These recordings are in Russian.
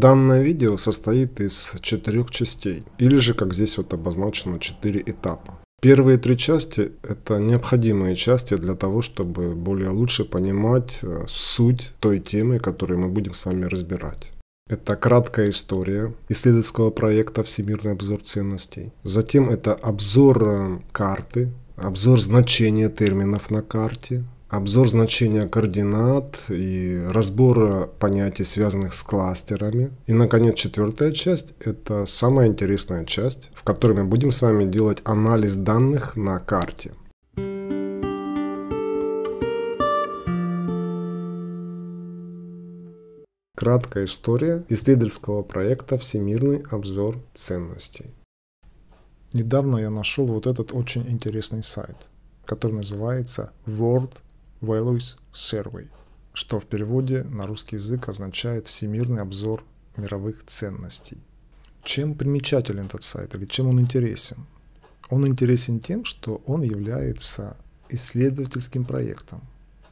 Данное видео состоит из четырех частей, или же, как здесь вот обозначено, четыре этапа. Первые три части – это необходимые части для того, чтобы более лучше понимать э, суть той темы, которую мы будем с вами разбирать. Это краткая история исследовательского проекта «Всемирный обзор ценностей». Затем это обзор э, карты, обзор значения терминов на карте, обзор значения координат и разбор понятий, связанных с кластерами. И, наконец, четвертая часть – это самая интересная часть, в которой мы будем с вами делать анализ данных на карте. Краткая история исследовательского проекта «Всемирный обзор ценностей». Недавно я нашел вот этот очень интересный сайт, который называется World Values Survey, что в переводе на русский язык означает «Всемирный обзор мировых ценностей». Чем примечателен этот сайт или чем он интересен? Он интересен тем, что он является исследовательским проектом.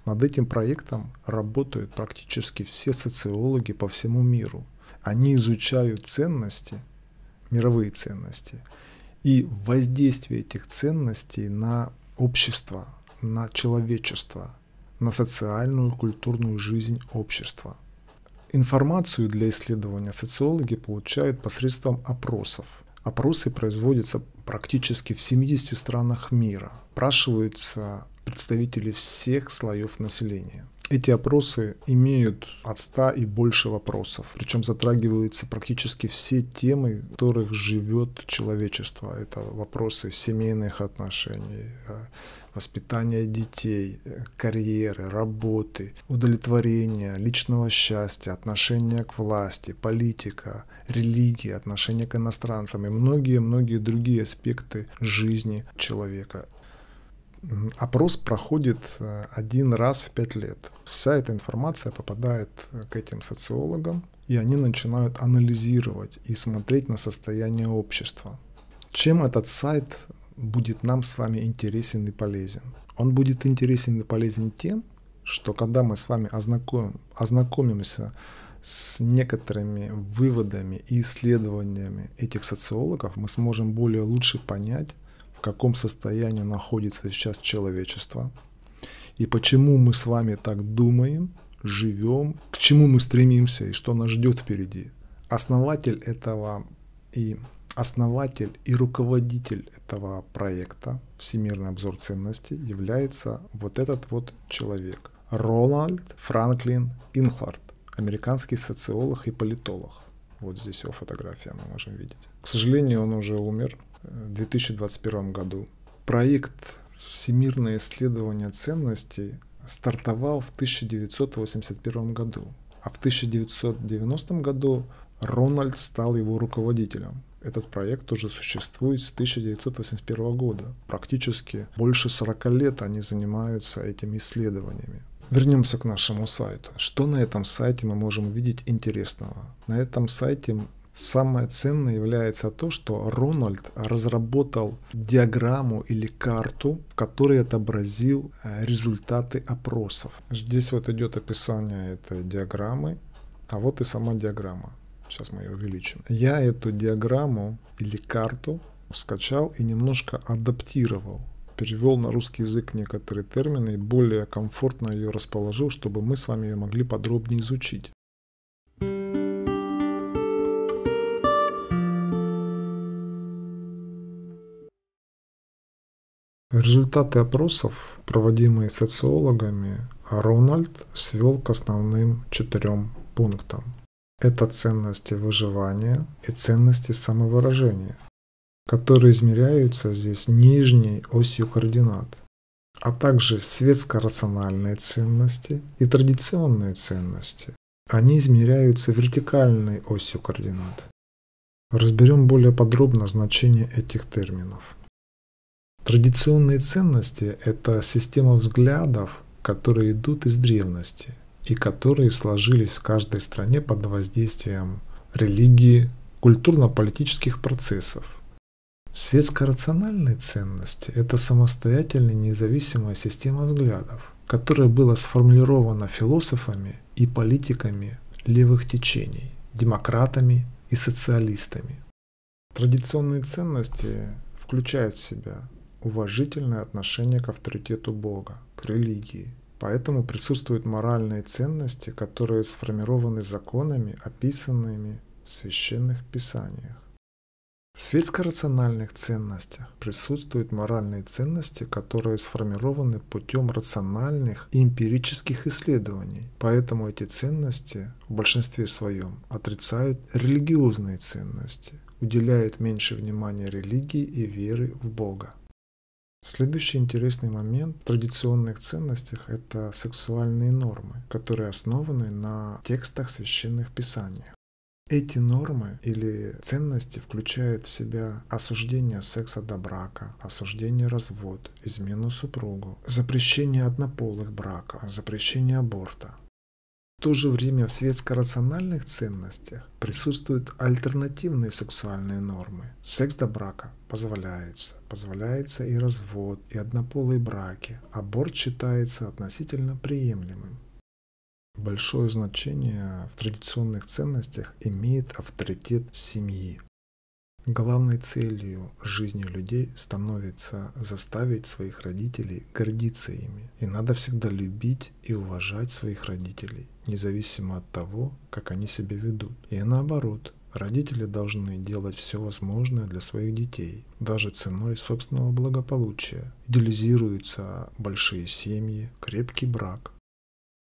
Над этим проектом работают практически все социологи по всему миру. Они изучают ценности, мировые ценности, и воздействие этих ценностей на общество, на человечество, на социальную и культурную жизнь общества. Информацию для исследования социологи получают посредством опросов. Опросы производятся практически в 70 странах мира. Спрашиваются представители всех слоев населения – эти опросы имеют от 100 и больше вопросов, причем затрагиваются практически все темы, в которых живет человечество. Это вопросы семейных отношений, э, воспитания детей, э, карьеры, работы, удовлетворения, личного счастья, отношения к власти, политика, религии, отношения к иностранцам и многие-многие другие аспекты жизни человека. Опрос проходит э, один раз в пять лет. Вся эта информация попадает э, к этим социологам, и они начинают анализировать и смотреть на состояние общества. Чем этот сайт будет нам с вами интересен и полезен? Он будет интересен и полезен тем, что когда мы с вами ознакомим, ознакомимся с некоторыми выводами и исследованиями этих социологов, мы сможем более лучше понять, в каком состоянии находится сейчас человечество, и почему мы с вами так думаем, живем, к чему мы стремимся и что нас ждет впереди. Основатель этого и основатель и руководитель этого проекта «Всемирный обзор ценностей» является вот этот вот человек – Рональд Франклин Инхарт, американский социолог и политолог. Вот здесь его фотография мы можем видеть. К сожалению, он уже умер, 2021 году. Проект «Всемирное исследование ценностей» стартовал в 1981 году, а в 1990 году Рональд стал его руководителем. Этот проект уже существует с 1981 года. Практически больше 40 лет они занимаются этими исследованиями. Вернемся к нашему сайту. Что на этом сайте мы можем увидеть интересного? На этом сайте Самое ценное является то, что Рональд разработал диаграмму или карту, в которой отобразил э, результаты опросов. Здесь вот идет описание этой диаграммы, а вот и сама диаграмма. Сейчас мы ее увеличим. Я эту диаграмму или карту скачал и немножко адаптировал перевел на русский язык некоторые термины и более комфортно ее расположил, чтобы мы с вами ее могли подробнее изучить. Результаты опросов, проводимые социологами, Рональд свел к основным четырем пунктам. Это ценности выживания и ценности самовыражения, которые измеряются здесь нижней осью координат, а также светско-рациональные ценности и традиционные ценности. Они измеряются вертикальной осью координат. Разберем более подробно значение этих терминов. Традиционные ценности – это система взглядов, которые идут из древности и которые сложились в каждой стране под воздействием религии, культурно-политических процессов. Светско-рациональные ценности – это самостоятельная независимая система взглядов, которая была сформулирована философами и политиками левых течений, демократами и социалистами. Традиционные ценности включают в себя уважительное отношение к авторитету Бога, к религии. Поэтому присутствуют моральные ценности, которые сформированы законами, описанными в священных писаниях. В светско-рациональных ценностях присутствуют моральные ценности, которые сформированы путем рациональных и эмпирических исследований, поэтому эти ценности в большинстве своем отрицают религиозные ценности, уделяют меньше внимания религии и веры в Бога. Следующий интересный момент в традиционных ценностях – это сексуальные нормы, которые основаны на текстах священных писаний. Эти нормы или ценности включают в себя осуждение секса до брака, осуждение развод, измену супругу, запрещение однополых браков, запрещение аборта, в то же время в светско-рациональных ценностях присутствуют альтернативные сексуальные нормы. Секс до брака позволяется. Позволяется и развод, и однополые браки. Аборт считается относительно приемлемым. Большое значение в традиционных ценностях имеет авторитет семьи. Главной целью жизни людей становится заставить своих родителей гордиться ими. И надо всегда любить и уважать своих родителей, независимо от того, как они себя ведут. И наоборот, родители должны делать все возможное для своих детей, даже ценой собственного благополучия. Идеализируются большие семьи, крепкий брак,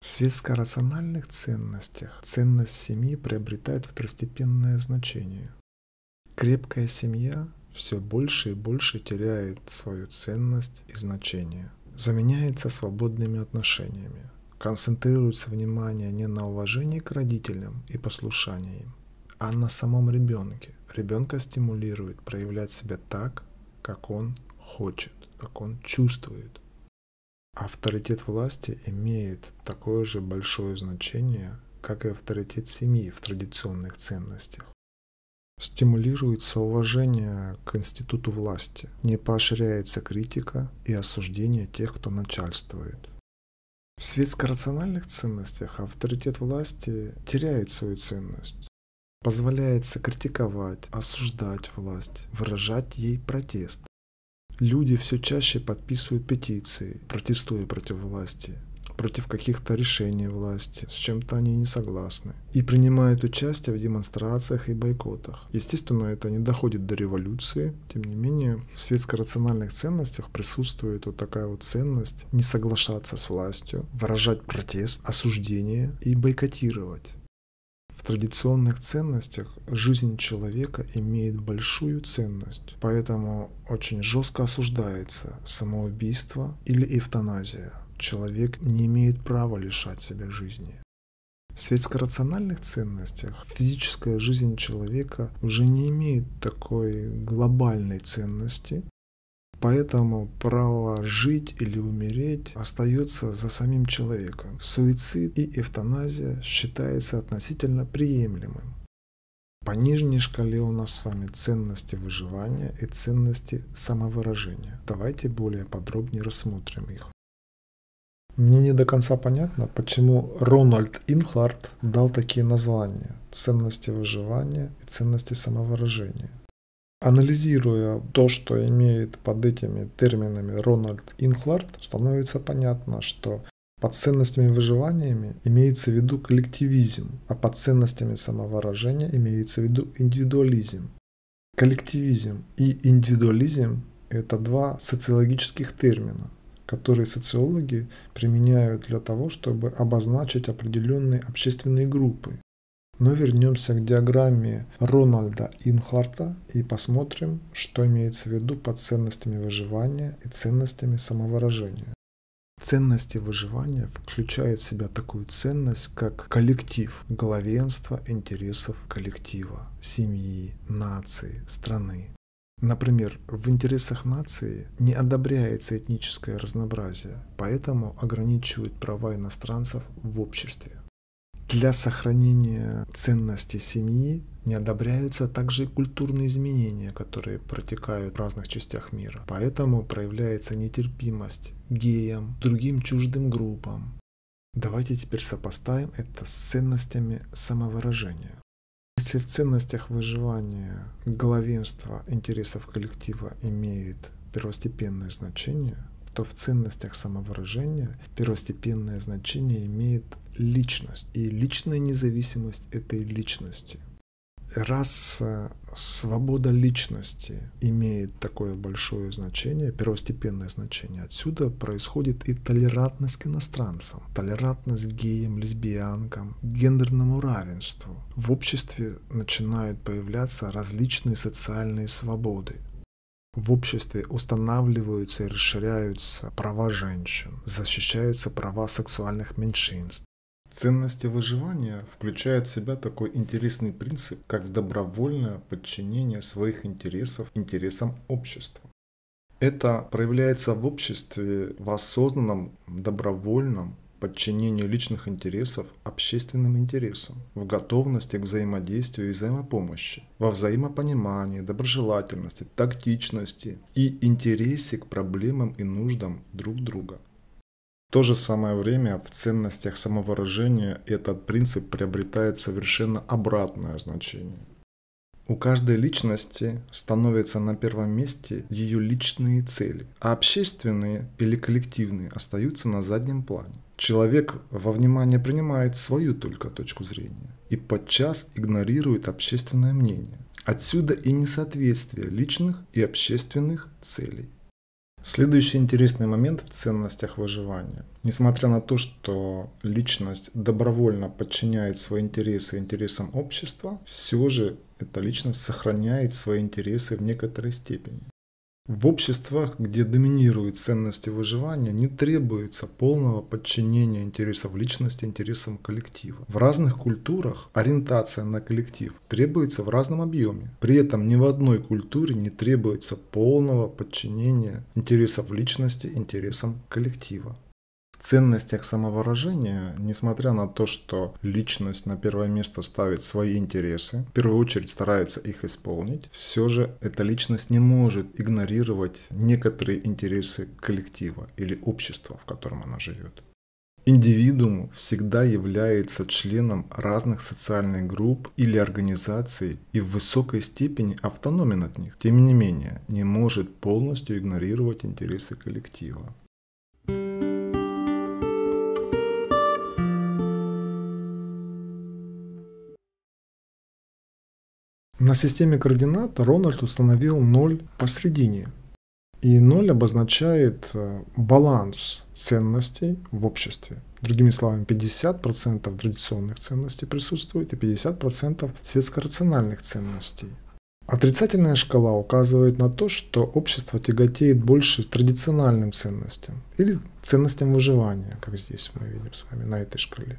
в светско-рациональных ценностях ценность семьи приобретает второстепенное значение. Крепкая семья все больше и больше теряет свою ценность и значение, заменяется свободными отношениями, концентрируется внимание не на уважении к родителям и послушании им, а на самом ребенке. Ребенка стимулирует проявлять себя так, как он хочет, как он чувствует. Авторитет власти имеет такое же большое значение, как и авторитет семьи в традиционных ценностях. Стимулируется уважение к институту власти, не поощряется критика и осуждение тех, кто начальствует. В светско-рациональных ценностях авторитет власти теряет свою ценность. Позволяется критиковать, осуждать власть, выражать ей протест. Люди все чаще подписывают петиции, протестуя против власти, против каких-то решений власти, с чем-то они не согласны, и принимают участие в демонстрациях и бойкотах. Естественно, это не доходит до революции, тем не менее, в светско-рациональных ценностях присутствует вот такая вот ценность не соглашаться с властью, выражать протест, осуждение и бойкотировать. В традиционных ценностях жизнь человека имеет большую ценность, поэтому очень жестко осуждается самоубийство или эвтаназия человек не имеет права лишать себя жизни. В светско-рациональных ценностях физическая жизнь человека уже не имеет такой глобальной ценности, поэтому право жить или умереть остается за самим человеком. Суицид и эвтаназия считаются относительно приемлемым. По нижней шкале у нас с вами ценности выживания и ценности самовыражения. Давайте более подробнее рассмотрим их. Мне не до конца понятно, почему Рональд Инхлард дал такие названия – ценности выживания и ценности самовыражения. Анализируя то, что имеет под этими терминами Рональд Инхлард, становится понятно, что под ценностями выживаниями имеется в виду коллективизм, а под ценностями самовыражения имеется в виду индивидуализм. Коллективизм и индивидуализм – это два социологических термина – которые социологи применяют для того, чтобы обозначить определенные общественные группы. Но вернемся к диаграмме Рональда Инхларта и посмотрим, что имеется в виду под ценностями выживания и ценностями самовыражения. Ценности выживания включают в себя такую ценность, как коллектив, главенство интересов коллектива, семьи, нации, страны. Например, в интересах нации не одобряется этническое разнообразие, поэтому ограничивают права иностранцев в обществе. Для сохранения ценности семьи не одобряются также и культурные изменения, которые протекают в разных частях мира. Поэтому проявляется нетерпимость геям, другим чуждым группам. Давайте теперь сопоставим это с ценностями самовыражения. Если в ценностях выживания главенство интересов коллектива имеет первостепенное значение, то в ценностях самовыражения первостепенное значение имеет личность и личная независимость этой личности – раз э, свобода личности имеет такое большое значение, первостепенное значение, отсюда происходит и толерантность к иностранцам, толерантность к геям, лесбиянкам, к гендерному равенству. В обществе начинают появляться различные социальные свободы. В обществе устанавливаются и расширяются права женщин, защищаются права сексуальных меньшинств, Ценности выживания включают в себя такой интересный принцип, как добровольное подчинение своих интересов интересам общества. Это проявляется в обществе в осознанном, добровольном подчинении личных интересов общественным интересам, в готовности к взаимодействию и взаимопомощи, во взаимопонимании, доброжелательности, тактичности и интересе к проблемам и нуждам друг друга – то же самое время в ценностях самовыражения этот принцип приобретает совершенно обратное значение. У каждой личности становятся на первом месте ее личные цели, а общественные или коллективные остаются на заднем плане. Человек во внимание принимает свою только точку зрения и подчас игнорирует общественное мнение. Отсюда и несоответствие личных и общественных целей. Следующий интересный момент в ценностях выживания. Несмотря на то, что личность добровольно подчиняет свои интересы интересам общества, все же эта личность сохраняет свои интересы в некоторой степени. В обществах, где доминируют ценности выживания, не требуется полного подчинения интересов личности интересам коллектива. В разных культурах ориентация на коллектив требуется в разном объеме. При этом ни в одной культуре не требуется полного подчинения интересов личности интересам коллектива ценностях самовыражения, несмотря на то, что личность на первое место ставит свои интересы, в первую очередь старается их исполнить, все же эта личность не может игнорировать некоторые интересы коллектива или общества, в котором она живет. Индивидуум всегда является членом разных социальных групп или организаций и в высокой степени автономен от них. Тем не менее, не может полностью игнорировать интересы коллектива. На системе координат Рональд установил 0 посредине. И 0 обозначает э, баланс ценностей в обществе. Другими словами, 50% традиционных ценностей присутствует и 50% светско-рациональных ценностей. Отрицательная шкала указывает на то, что общество тяготеет больше традициональным ценностям или ценностям выживания, как здесь мы видим с вами на этой шкале.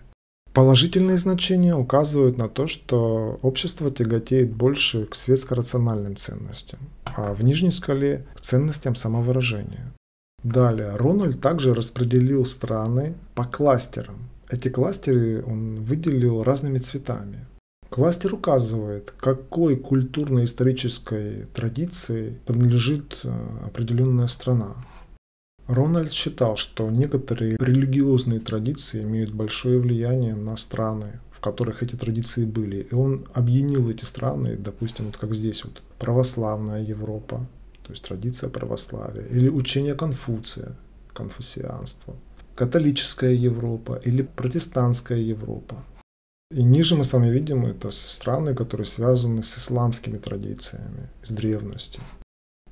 Положительные значения указывают на то, что общество тяготеет больше к светско-рациональным ценностям, а в нижней скале – к ценностям самовыражения. Далее, Рональд также распределил страны по кластерам. Эти кластеры он выделил разными цветами. Кластер указывает, какой культурно-исторической традиции принадлежит э, определенная страна. Рональд считал, что некоторые религиозные традиции имеют большое влияние на страны, в которых эти традиции были. И он объединил эти страны, допустим, вот как здесь вот православная Европа, то есть традиция православия, или учение Конфуция, конфуцианство, католическая Европа или протестантская Европа. И ниже мы с вами видим это страны, которые связаны с исламскими традициями, с древностью.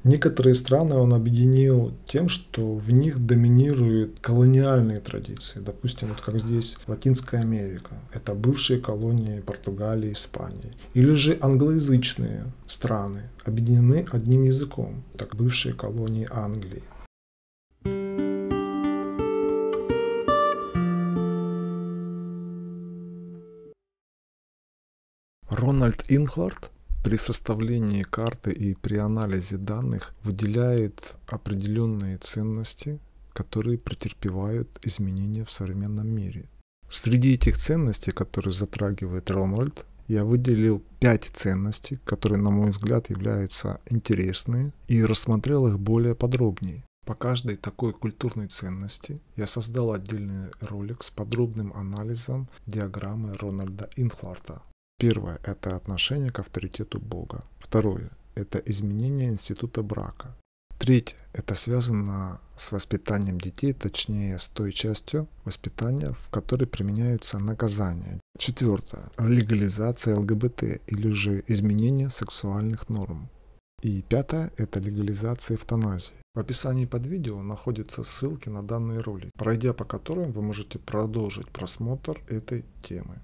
Некоторые страны он объединил тем, что в них доминируют колониальные традиции. Допустим, вот как здесь Латинская Америка. Это бывшие колонии Португалии, Испании. Или же англоязычные страны объединены одним языком. Так бывшие колонии Англии. Рональд Инхлард при составлении карты и при анализе данных выделяет определенные ценности, которые претерпевают изменения в современном мире. Среди этих ценностей, которые затрагивает Рональд, я выделил пять ценностей, которые, на мой взгляд, являются интересные, и рассмотрел их более подробнее. По каждой такой культурной ценности я создал отдельный ролик с подробным анализом диаграммы Рональда Инхларта, Первое – это отношение к авторитету Бога. Второе – это изменение института брака. Третье – это связано с воспитанием детей, точнее с той частью воспитания, в которой применяются наказания. Четвертое – легализация ЛГБТ или же изменение сексуальных норм. И пятое – это легализация эвтаназии. В описании под видео находятся ссылки на данные ролики, пройдя по которым вы можете продолжить просмотр этой темы.